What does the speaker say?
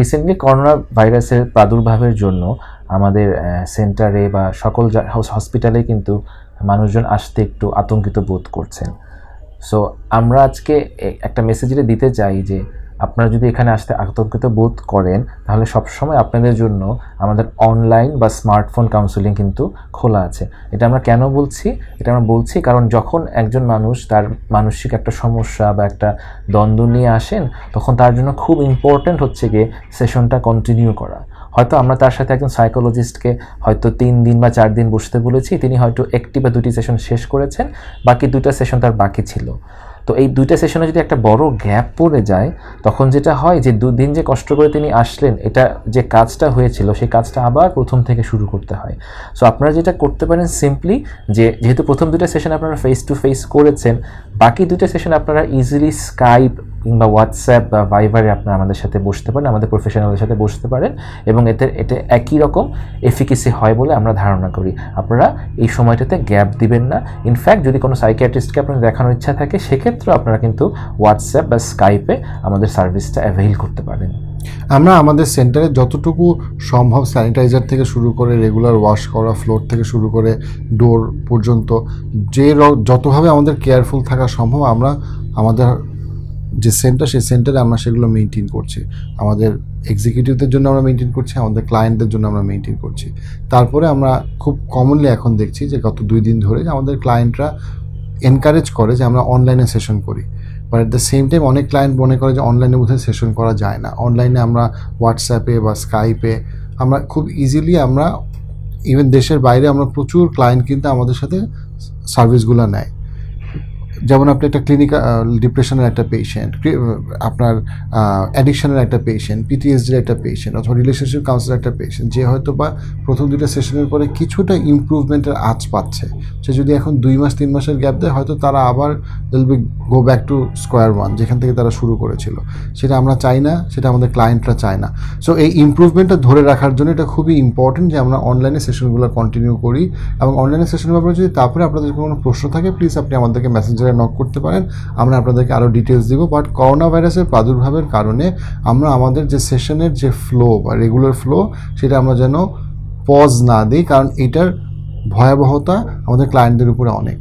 recently corona ভাইরাসের প্রাদুর্ভাবের জন্য আমাদের সেন্টারে বা সকল হসপিটালে কিন্তু মানুষজন আসতে একটু আতঙ্কিত বোধ করছেন সো আমরা আজকে একটা মেসেজ দিতে চাই যে আপনারা যদি এখানে আসতে আতঙ্কিত বোধ করেন তাহলে সবসময় আপনাদের জন্য আমাদের অনলাইন বা স্মার্টফোন কাউন্সেলিং কিন্তু খোলা আছে এটা আমরা কেন বলছি এটা আমরা বলছি কারণ যখন একজন মানুষ তার মানসিক একটা সমস্যা বা একটা দ্বন্দ্ব নিয়ে আসেন তখন তার জন্য খুব ইম্পর্ট্যান্ট হচ্ছে গিয়ে সেশনটা কন্টিনিউ করা হয়তো আমরা তার সাথে একজন সাইকোলজিস্টকে হয়তো তিন দিন বা চার দিন বসতে বলেছি তিনি হয়তো একটি বা দুটি সেশন শেষ করেছেন বাকি দুটা সেশন তার বাকি ছিল তো এই দুইটা সেশনে যদি একটা বড় গ্যাপ পড়ে যায় তখন যেটা হয় যে দুদিন যে কষ্ট করে তিনি আসলেন এটা যে কাজটা হয়েছিল সেই কাজটা আবার প্রথম থেকে শুরু করতে হয় সো আপনারা যেটা করতে পারেন সিম্পলি যে যেহেতু প্রথম দুটা সেশন আপনারা ফেস টু ফেস করেছেন বাকি দুটা সেশন আপনারা ইজিলি স্কাইপ কিংবা হোয়াটসঅ্যাপ বা ভাইভারে আপনারা আমাদের সাথে বসতে পারেন আমাদের প্রফেশনালদের সাথে বসতে পারেন এবং এতে এতে একই রকম এফিকেসি হয় বলে আমরা ধারণা করি আপনারা এই সময়টাতে গ্যাপ দিবেন না ইনফ্যাক্ট যদি কোনো সাইকিয়াট্রিস্টকে আপনার দেখানোর ইচ্ছা থাকে সেক্ষেত্রেও আপনারা কিন্তু হোয়াটসঅ্যাপ বা স্কাইপে আমাদের সার্ভিসটা অ্যাভেল করতে পারেন আমরা আমাদের সেন্টারে যতটুকু সম্ভব স্যানিটাইজার থেকে শুরু করে রেগুলার ওয়াশ করা ফ্লোর থেকে শুরু করে ডোর পর্যন্ত যে যতভাবে আমাদের কেয়ারফুল থাকা সম্ভব আমরা আমাদের যে সেন্টার সেই সেন্টারে আমরা সেগুলো মেনটেন করছি আমাদের এক্সিকিউটিভদের জন্য আমরা মেনটেন করছি আমাদের ক্লায়েন্টদের জন্য আমরা মেনটেন করছি তারপরে আমরা খুব কমনলি এখন দেখছি যে গত দুই দিন ধরে যে আমাদের ক্লায়েন্টরা এনকারেজ করে যে আমরা অনলাইনে সেশন করি but at the same time অনেক ক্লায়েন্ট মনে করে যে অনলাইনে বোধহয় সেশন করা যায় না অনলাইনে আমরা হোয়াটসঅ্যাপে বা স্কাইপে আমরা খুব ইজিলি আমরা ইভেন দেশের বাইরে আমরা প্রচুর ক্লায়েন্ট কিন্তু আমাদের সাথে সার্ভিসগুলো নেয় যেমন আপনি একটা ক্লিনিক্যাল ডিপ্রেশনের একটা পেশেন্ট আপনার অ্যাডিকশনের একটা পেশেন্ট পিটিএসডির একটা পেশেন্ট অথবা রিলেশনশিপ কাউন্সিলের একটা পেশেন্ট যে হয়তো বা প্রথম দুটা সেশনের পরে কিছুটা ইম্প্রুভমেন্টের আজ পাচ্ছে সে যদি এখন দুই মাস তিন মাসের গ্যাপ দেয় হয়তো তারা আবার will be go back to square one যেখান থেকে তারা শুরু করেছিল সেটা আমরা চাই না সেটা আমাদের ক্লায়েন্টরা চায় না সো এই ইম্প্রুভমেন্টটা ধরে রাখার জন্য এটা খুবই ইম্পর্টেন্ট যে আমরা অনলাইনে সেশনগুলো কন্টিনিউ করি এবং অনলাইনে সেশনের ব্যাপারে যদি তারপরে আপনাদের কোনো প্রশ্ন থাকে প্লিজ আপনি আমাদেরকে মেসেঞ্জার আমাদের নক করতে পারেন আমরা আপনাদেরকে আরও ডিটেলস দিব বাট করোনা ভাইরাসের প্রাদুর্ভাবের কারণে আমরা আমাদের যে সেশনের যে ফ্লো বা রেগুলার ফ্লো সেটা আমরা যেন পজ না দিই কারণ এটার ভয়াবহতা আমাদের ক্লায়েন্টদের উপরে অনেক